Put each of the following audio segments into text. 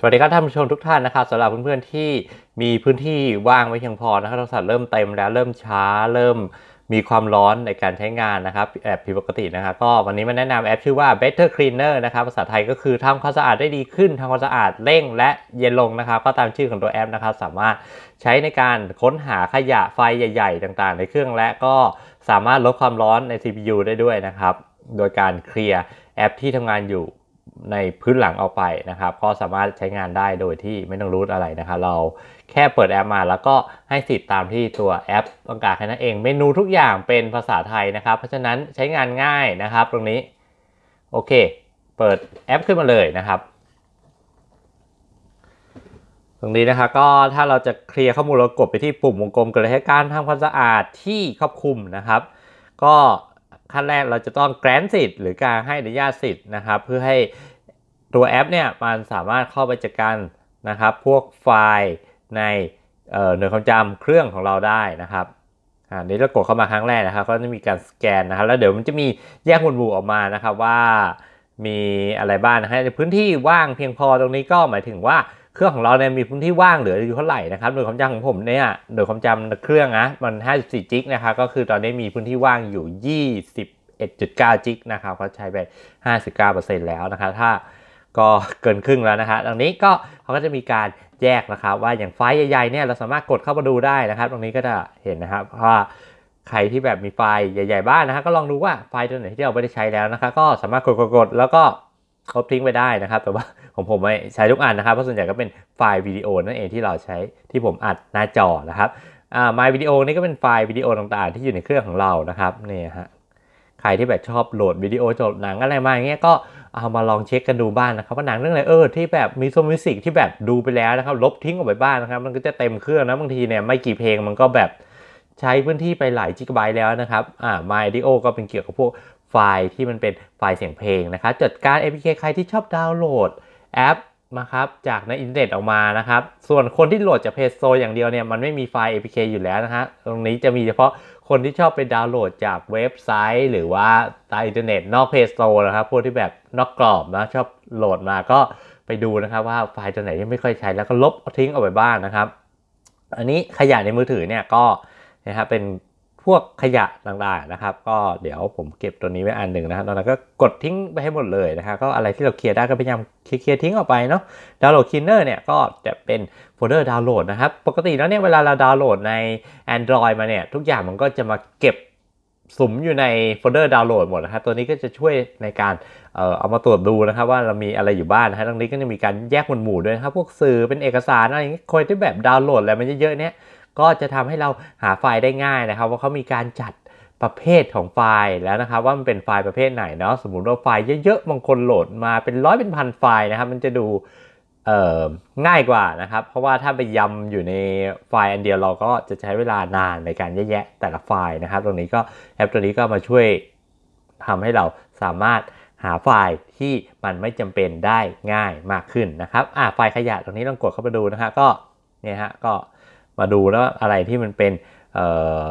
สวัสดีครับท่านผู้ชมทุกท่านนะครับสำหรับเพื่อนๆที่มีพื้นที่ว่างไว้เพียงพอนะครับโทรศัพท์เริ่มเต็มแล้วเริ่มช้าเริ่มมีความร้อนในการใช้งานนะครับแอปผิดปกตินะครับก็วันนี้มาแนะนำแอปชื่อว่า Better Cleaner นะครับภาษาไทยก็คือทำความสะอาดได้ดีขึ้นทำความสะอาดเร่งและเย็นลงนะครับ ก็ตามชื่อของตัวแอปนะครับสามารถใช้ในการค้นหาขยะไฟใหญ่ๆ ต่าง ๆ ในเครื่องและก็สามารถลดความร้อนใน CPU ได้ด้วยนะครับโดยการเคลียร์แอปที่ทำงานอยู่ในพื้นหลังออกไปนะครับ ก็สามารถใช้งานได้โดยที่ไม่ต้องรูทอะไรนะครับ เราแค่เปิดแอปมาแล้วก็ให้สิทธิ์ตามที่ตัวแอปต้องการแค่นั้นเองเมนูทุกอย่างเป็นภาษาไทยนะครับ เพราะฉะนั้นใช้งานง่ายนะครับ ตรงนี้โอเค เปิดแอปขึ้นมาเลยนะครับ ตรงนี้นะครับก็ถ้าเราจะเคลียร์ข้อมูลเรากดไปที่ปุ่มวงกลมกระใา้การทำความสะอาดที่ครอบคลุมนะครับ ก็ขั้นแรกเราจะต้องแกรนสิทธิ์ หรือการให้อนุญาตสิทธิ์นะครับ เพื่อให้ตัวแอปเนี่ยมันสามารถเข้าไปจัดการนะครับพวกไฟล์ในหน่วยความจำเครื่องของเราได้นะครับอันนี้เรากดเข้ามาครั้งแรกนะครับก็จะมีการสแกนนะครับ แล้วเดี๋ยวมันจะมีแยกหมวดหมู่ออกมานะครับว่ามีอะไรบ้างนะฮะพื้นที่ว่างเพียงพอตรงนี้ก็หมายถึงว่าเครื่องของเราเนี่ยมีพื้นที่ว่างเหลืออยู่เท่าไหร่นะครับหน่วยความจำของผมเนี่ยหน่วยความจำเครื่องนะมัน54จิกนะครับก็คือตอนนี้มีพื้นที่ว่างอยู่21.9จิกนะครับเขาใช้ไป59%แล้วนะครับถ้าก็เกินครึ่งแล้วนะครับตรงนี้ก็เขาก็จะมีการแยกนะครับ ว่าอย่างไฟล์ใหญ่ๆเนี่ยเราสามารถกดเข้ามาดูได้นะครับ ตรงนี้ก็จะเห็นนะครับว่าใครที่แบบมีไฟล์ใหญ่ ๆ บ้างนนะฮะก็ลองดูว่าไฟล์ตัวไหนที่เราไม่ได้ใช้แล้วนะครับก็สามารถกดๆแล้วก็ลบทิ้งไปได้นะครับแต่ว่าของผมไม่ใช้ทุกอันนะครับ เพราะส่วนใหญ่ก็เป็นไฟล์วิดีโอนั่นเองที่เราใช้ที่ผมอัดหน้าจอนะครับอ่ามวิดีโอนี่ก็เป็นไฟล์วิดีโอต่างๆที่อยู่ในเครื่องของเรานะครับนี่ฮะใครที่แบบชอบโหลดวิดีโอโหลดหนังอะไรมาอย่างเงี้ยก็เอามาลองเช็คกันดูบ้างนนะครับว่าหนังเรื่องไหนเออที่แบบมีโซมิสิกที่แบบดูไปแล้วนะครับลบทิ้งออกไปบ้างนนะครับ มันก็จะเต็มเครื่องนะบางทีเนี่ยไม่กี่เพลงมันก็แบบใช้พื้นที่ไปหลายจิกะไบต์แล้วนะครับอ่า My a ดิโอก็เป็นเกี่ยวกับพวกไฟล์ที่มันเป็นไฟล์เสียงเพลงนะครับจัดการ APK ใครที่ชอบดาวน์โหลดแอปนะครับจากในอินเทอร์เน็ตออกมานะครับส่วนคนที่โหลดจากเพจโซอย่างเดียวเนี่ยมันไม่มีไฟล์ APK อยู่แล้วนะฮะตรงนี้จะมีเฉพาะคนที่ชอบไปดาวน์โหลดจากเว็บไซต์ หรือว่าตาอินเทอร์เน็ตนอกเพย์สโตร์นะครับ พวกที่แบบนอกกรอบนะชอบโหลดมาก็ไปดูนะครับว่าไฟล์ตัวไหนที่ไม่ค่อยใช้ แล้วก็ลบทิ้งเอาไปบ้างนะครับ อันนี้ขยะในมือถือเนี่ยก็ นะครับเป็นวกขยะต่างๆนะครับก็เดี๋ยวผมเก็บตัวนี้ไว้อันหนึ่งนะครับแล้วก็กดทิ้งไปให้หมดเลยนะครับก็อะไรที่เราเคลียร์ได้ก็พยายามเคลียร์ทิ้งออกไปเนาะดาวน์โหลดคินเนอร์เนี่ยก็จะเป็นโฟลเดอร์ดาวน์โหลดนะครับปกติแล้วเนี่ยเวลาเราดาวน์โหลดใน Android มาเนี่ยทุกอย่างมันก็จะมาเก็บสุมอยู่ในโฟลเดอร์ดาวน์โหลดหมดนะครับตัวนี้ก็จะช่วยในการเอามาตรวจดูนะครับว่าเรามีอะไรอยู่บ้านนะฮะตรงนี้ก็จะมีการแยกหมวดหมู่ด้วยนะครับพวกสื่อเป็นเอกสารอะไรอย่างนี้คยที่แบบดาวน์โหลดอะไรมันเยอะๆเนี่ยก็จะทำให้เราหาไฟล์ได้ง่ายนะครับว่าเขามีการจัดประเภทของไฟล์แล้วนะครับว่ามันเป็นไฟล์ประเภทไหนเนาะสมมุติว่าไฟล์เยอะๆบางคนโหลดมาเป็นร้อยเป็นพันไฟล์นะครับ มันจะดูง่ายกว่านะครับ เพราะว่าถ้าไปยำอยู่ในไฟล์อันเดียวเราก็จะใช้เวลานานในการแยะแต่ละไฟล์นะครับ ตรงนี้ก็แอปตัวนี้ก็มาช่วยทำให้เราสามารถหาไฟล์ที่มันไม่จำเป็นได้ง่ายมากขึ้นนะครับอ่าไฟล์ขยะตรงนี้ต้องกดเข้าไปดูนะฮะก็เนี่ยฮะก็มาดูแล้วอะไรที่มันเป็น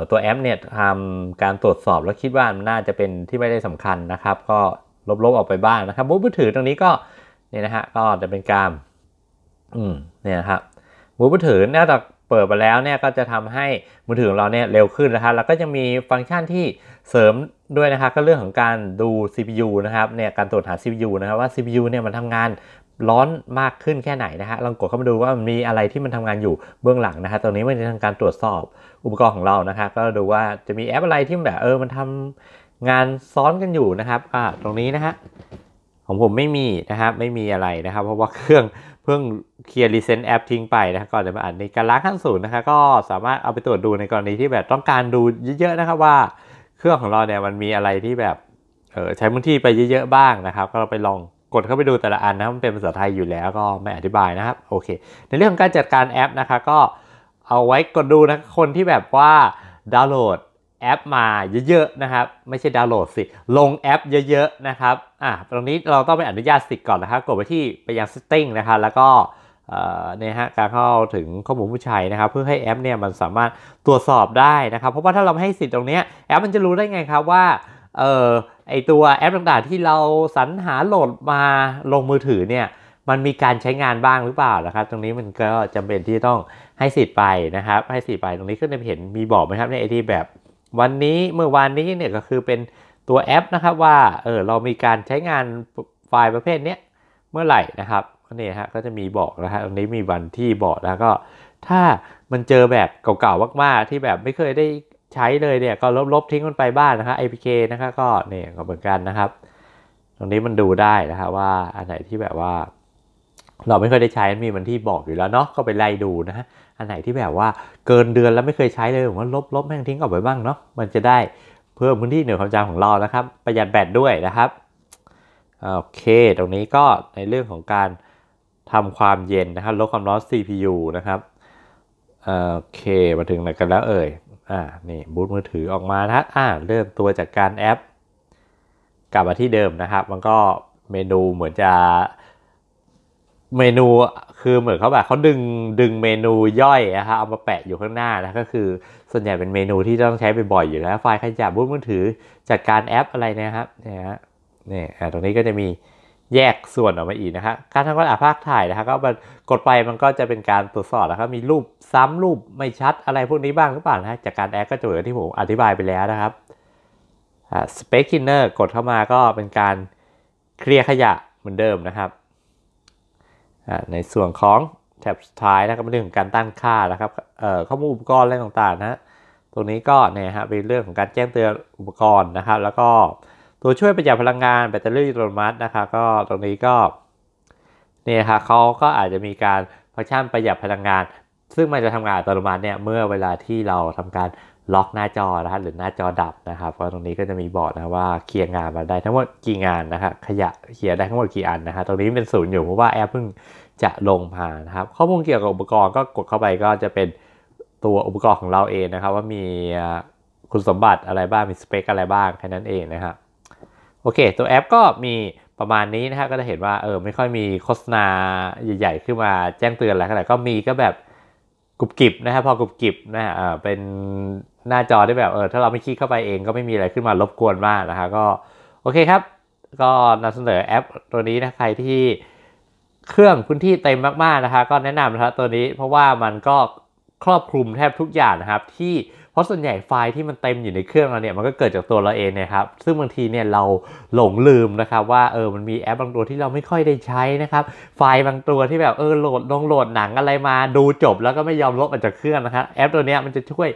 ตัวแอปเนี่ยทำการตรวจสอบแล้วคิดว่ามันน่าจะเป็นที่ไม่ได้สำคัญนะครับ ก็ลบๆออกไปบ้างนะครับมือถือตรงนี้ก็เนี่ยนะฮะก็จะเป็นการอืมเนี่ยนะครับมือถือน่าจะเปิดไปแล้วเนี่ยก็จะทำให้มือถือของเราเนี่ยเร็วขึ้นนะครับแล้วก็ยังมีฟังก์ชันที่เสริมด้วยนะครับก็เรื่องของการดู CPU นะครับ เนี่ยการตรวจหา CPU นะครับว่า CPU เนี่ยมันทำงานร้อนมากขึ้นแค่ไหนนะฮะลองกดเข้ามาดูว่ามันมีอะไรที่มันทำงานอยู่เบื้องหลังนะฮะตรงนี้มันจะทำการตรวจสอบอุปกรณ์ของเรา นะครับก็ดูว่าจะมีแอปอะไร ที่แบบเออมันทำงานซ้อนกันอยู่นะครับอ่าตรงนี้นะฮะของผมไม่มีนะครับไม่มีอะไรนะครับ เพราะว่าเครื่องเพิ่งเคลียร์รีเซนต์แอปทิ้งไปนะครับก่อนจะมาอ่านในการล้างขั้นสูงนะครับก็สามารถเอาไปตรวจดูในกรณีที่แบบต้องการดูเยอะๆนะครับ ว่าเครื่องของเราเนี่ยมันมีอะไรที่แบบเออใช้พื้นที่ไปเยอะๆบ้างนะครับ ก็เราไปลองกดเข้าไปดูแต่ละอันนะมันเป็นภาษาไทยอยู่แล้วก็ไม่อธิบายนะครับโอเคในเรื่องของการจัดการแอปนะคะก็เอาไว้กดดูนะคนที่แบบว่าดาวน์โหลดแอปมาเยอะๆนะครับ ไม่ใช่ดาวน์โหลดสิ ลงแอปเยอะๆ นะครับอ่ะตรงนี้เราต้องไปอนุญาตสิทธิ์ก่อนนะครับกดไปที่ไปยัง setting นะครับแล้วก็เนี่ยฮะการเข้าถึงข้อมูลผู้ใช้นะครับ เพื่อให้แอปเนี่ยมันสามารถตรวจสอบได้นะครับ เพราะว่าถ้าเราไม่ให้สิทธิ์ตรงนี้แอปมันจะรู้ได้ไงครับว่าเออไอตัวแอปต่างๆ ที่เราสรรหาโหลดมาลงมือถือเนี่ยมันมีการใช้งานบ้างหรือเปล่านะครับตรงนี้มันก็จำเป็นที่ต้องให้สิทธิ์ไปนะครับ ให้สิทธิ์ไปตรงนี้ขึ้นในเห็นมีบอกไหมครับในไอทีแบบวันนี้เมื่อวานนี้เนี่ยก็คือเป็นตัวแอปนะครับว่าเออเรามีการใช้งานไฟล์ประเภทนี้เมื่อไหร่นะครับนี่ฮะก็จะมีบอกนะครับตรงนี้มีวันที่บอกแล้วก็ถ้ามันเจอแบบเก่าๆมากๆ ที่แบบไม่เคยได้ใช้เลยเนี่ยก็ลบบทิ้งมันไปบ้านนะครับ APK นะครับก็เนี่ยก็เหมือนกันนะครับ ตรงนี้มันดูได้นะครับว่า อันไหนที่แบบว่า เราไม่เคยได้ใช้มันมีมันที่บอกอยู่แล้วเนาะก็ไปไล่ดูนะฮะอันไหนที่แบบว่าเกินเดือนแล้วไม่เคยใช้เลยผมว่าลบลบแม่งทิ้งออกไปบ้างเนาะมันจะได้เพิ่มพื้นที่เหนือความจำของเรานะครับ ประหยัดแบตด้วยนะครับโอเค ตรงนี้ก็ในเรื่องของการทำความเย็นนะครับลดความร้อน CPU นะครับโอเคมาถึงไหนกันแล้วเอ่ยอ่านี่บูตมือถือออกมานะอ่า เริ่มตัวจากการแอปกลับมาที่เดิมนะครับ มันก็เมนูเหมือนจะ เมนูคือเหมือนเขาแบบเขาดึงดึงเมนูย่อยนะครับเอามาแปะอยู่ข้างหน้านะ ก็คือส่วนใหญ่เป็นเมนูที่ต้องใช้บ่อยๆอยู่แล้ว ไฟล์ขยะบูตมือถือจัดการแอปอะไรนะครับเนี่ยฮะ นี่ตรงนี้ก็จะมีแยกส่วนออกมาอีกนะครับการทำกาะอาภาคถ่ายนะครับก็มันกดไปมันก็จะเป็นการตรวจสอบนะครับมีรูปซ้ำรูปไม่ชัดอะไรพวกนี้บ้างหรือเปล่านะจากการแอคก็จะเหมือนที่ผมอธิบายไปแล้วนะครับสเปคคินเนอร์กดเข้ามาก็เป็นการเคลียร์ขยะเหมือนเดิมนะครับ ในส่วนของแท็บสุดท้ายนะครับเป็นเรื่องของการตั้งค่านะครับข้อมูลอุปกรณ์อะไรต่างๆนะตรงนี้ก็เนี่ยฮะเป็นเรื่องของการแจ้งเตือนอุปกรณ์นะครับแล้วก็ตัวช่วยประหยัดพลังงานแบตเตอรี่อัตโนมัตินะคะก็ตรงนี้ก็เนี่ยค่ะเขาก็อาจจะมีการฟังก์ชันประหยัดพลังงาน ซึ่งมันจะทำงานอัตโนมัติเนี่ยเมื่อเวลาที่เราทำการล็อกหน้าจอนะฮะหรือหน้าจอดับนะครับก็ตรงนี้ก็จะมีบอกนะว่าเคลียร์งานมาได้ ทั้งหมดกี่งานนะครับขยะเคลียร์ได้ทั้งหมดกี่อันนะครตรงนี้เป็นศูนย์อยู่เพราะว่าแอปเพิ่งจะลงมานะครับข้อมูลเกี่ยวกับอุปกรณ์ก็กดเข้าไปก็จะเป็นตัวอุปกรณ์ของเราเองนะครับว่ามีคุณสมบัติอะไรบ้างมีสเปคอะไรบ้างแค่นั้นเองนะครับโอเค ตัวแอปก็มีประมาณนี้นะฮะก็จะเห็นว่าเออไม่ค่อยมีโฆษณา ใหญ่ ๆ ขึ้นมาแจ้งเตือนอะไรขนาไรก็มีก็แบบกรุบกริบนะฮะพอกรุบกริบนะฮะเป็นหน้าจอได้แบบเออถ้าเราไม่คลิกเข้าไปเอง ก็ไม่มีอะไรขึ้นมารบกวนมากนะฮะก็โอเคครับ ก็นำเสนอแอปตัวนี้นะใครที่เครื่องพื้นที่เต็มมากๆนะคะก็แนะนำนะครับตัวนี้เพราะว่ามันก็ครอบคลุมแทบทุกอย่างนะครับที่ราะส่วนใหญ่ไฟล์ที่มันเต็มอยู่ในเครื่องเราเนี่ยมันก็เกิดจากตัวเราเองนะครับ ซึ่งบางทีเนี่ยเราหลงลืมนะครับว่าเออมันมีแอปบางตัวที่เราไม่ค่อยได้ใช้นะครับไฟล์บางตัวที่แบบเออโหลดลงโหลดหนังอะไรมา ดูจบแล้วก็ไม่ยอมลบออกจากเครื่องนะครับแอป ตัวเนี้ยมันจะช่วย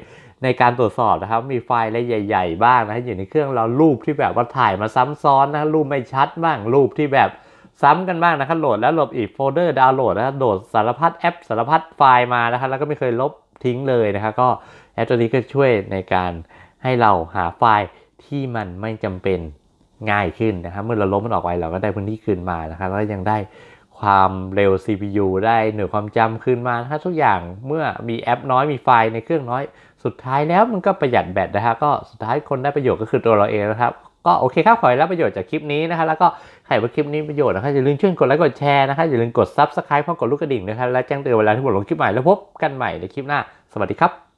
ในการตรวจสอบนะครับมีไฟล์อะไรใหญ่ ๆ บ้างนะอยู่ในเครื่องเรารูปที่แบบว่าถ่ายมาซ้ำซ้อนนะรูปไม่ชัดบ้างรูปที่แบบซ้ำกันบ้างนะครับโหลดแล้วหลบอีกโฟลเดอร์ดาวน์โหลดนะโหลดสารพัดแอปสารพัดไฟล์มานะครับแล้วก็ไม่เคยลบทิ้งเลยนะครับก็แอปตัวนี้ก็ช่วยในการให้เราหาไฟล์ที่มันไม่จำเป็นง่ายขึ้นนะครับเมื่อเราลบมันออกไปเราก็ได้พื้นที่คืนมานะครับแล้วยังได้ความเร็ว CPU ได้หน่วยความจำคืนมาถ้าทุกอย่างเมื่อมีแอปน้อยมีไฟล์ในเครื่องน้อยสุดท้ายแล้วมันก็ประหยัดแบตนะครับก็สุดท้ายคนได้ประโยชน์ก็คือตัวเราเองนะครับก็โอเคครับขอให้รับประโยชน์จากคลิปนี้นะครับแล้วก็ใครว่าคลิปนี้ประโยชน์นะครับอย่าลืมช่วยกดไลค์กดแชร์นะครับอย่าลืมกดซับสไครป์พร้อมกดลูกกระดิ่งนะครับและแจ้งเตือนเวลาที่ผมลงคลิปใหม่แล้วพบกันใหม่ในคลิปหน้าสวัสดีครับ